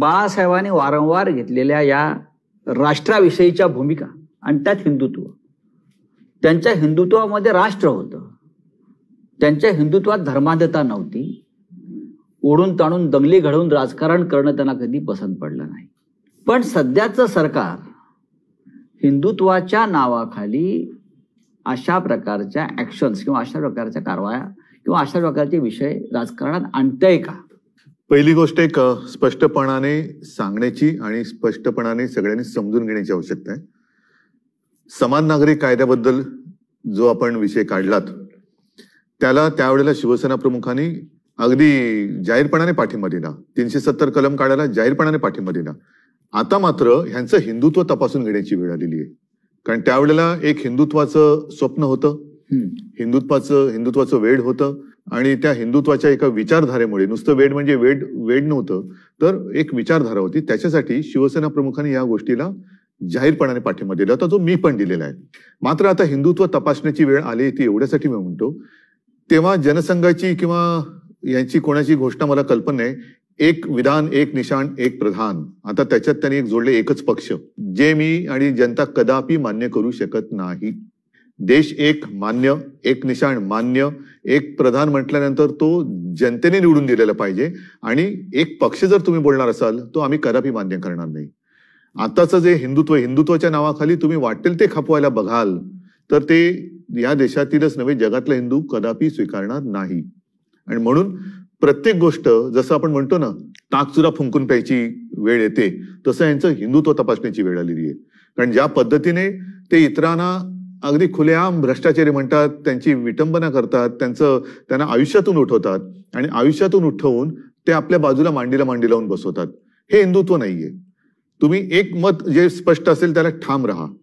बाळासाहेबाने वारंवार घेतलेल्या या राष्ट्राविषयीच्या भूमिका आणि त्यात हिंदुत्व त्यांच्या हिंदुत्वामध्ये राष्ट्र होतं त्यांच्या हिंदुत्वात धर्मांधता नव्हती ओढून ताणून दंगली घडवून राजकारण करणं त्यांना कधी पसंत पडलं नाही पण सध्याचं सरकार हिंदुत्वाच्या नावाखाली अशा प्रकारच्या ॲक्शन्स किंवा अशा प्रकारच्या कारवाया किंवा अशा प्रकारचे विषय राजकारणात आणतंय का पहिली गोष्ट एक स्पष्टपणाने सांगण्याची आणि स्पष्टपणाने सगळ्यांनी समजून घेण्याची आवश्यकता आहे समान नागरिक कायद्याबद्दल जो आपण विषय काढलात त्याला त्यावेळेला शिवसेना प्रमुखांनी अगदी जाहीरपणाने पाठिंबा दिला तीनशे सत्तर कलम काढायला जाहीरपणाने पाठिंबा दिला आता मात्र ह्यांचं हिंदुत्व तपासून घेण्याची वेळ आलेली आहे कारण त्यावेळेला एक हिंदुत्वाचं स्वप्न होतं हिंदुत्वाचं हिंदुत्वाचं वेळ होतं आणि त्या हिंदुत्वाच्या एका विचारधारेमुळे नुसतं वेड म्हणजे वेड वेड नव्हतं तर एक विचारधारा होती त्याच्यासाठी शिवसेना प्रमुखांनी या गोष्टीला जाहीरपणाने पाठिंबा दिला होता जो मी पण दिलेला आहे मात्र आता हिंदुत्व तपासण्याची वेळ आली ती एवढ्यासाठी मी म्हणतो तेव्हा जनसंघाची किंवा यांची कोणाची घोषणा मला कल्पना आहे एक विधान एक निशाण एक प्रधान आता त्याच्यात त्यांनी एक जोडले एकच पक्ष जे मी आणि जनता कदापि मान्य करू शकत नाही देश एक मान्य एक निशाण मान्य एक प्रधान म्हटल्यानंतर तो जनतेने निवडून दिलेला पाहिजे आणि एक पक्ष जर तुम्ही बोलणार असाल तो आम्ही कदापि मान्य करणार नाही आताचं जे हिंदुत्व हिंदुत्वाच्या नावाखाली तुम्ही वाटेल ते खपवायला बघाल तर ते या देशातीलच नव्हे जगातला हिंदू कदापि स्वीकारणार नाही आणि म्हणून प्रत्येक गोष्ट जसं आपण म्हणतो ना ताकचुरा फुंकून प्यायची वेळ येते तसं यांचं हिंदुत्व तपासण्याची वेळ आलेली आहे कारण ज्या पद्धतीने ते इतरांना अगदी खुलेआम भ्रष्टाचारी म्हणतात त्यांची विटंबना करतात त्यांचं त्यांना आयुष्यातून उठवतात आणि आयुष्यातून उठवून ते आपल्या बाजूला मांडीला मांडी लावून बसवतात हे हिंदुत्व नाहीये तुम्ही एक मत जे स्पष्ट असेल त्याला ठाम राहा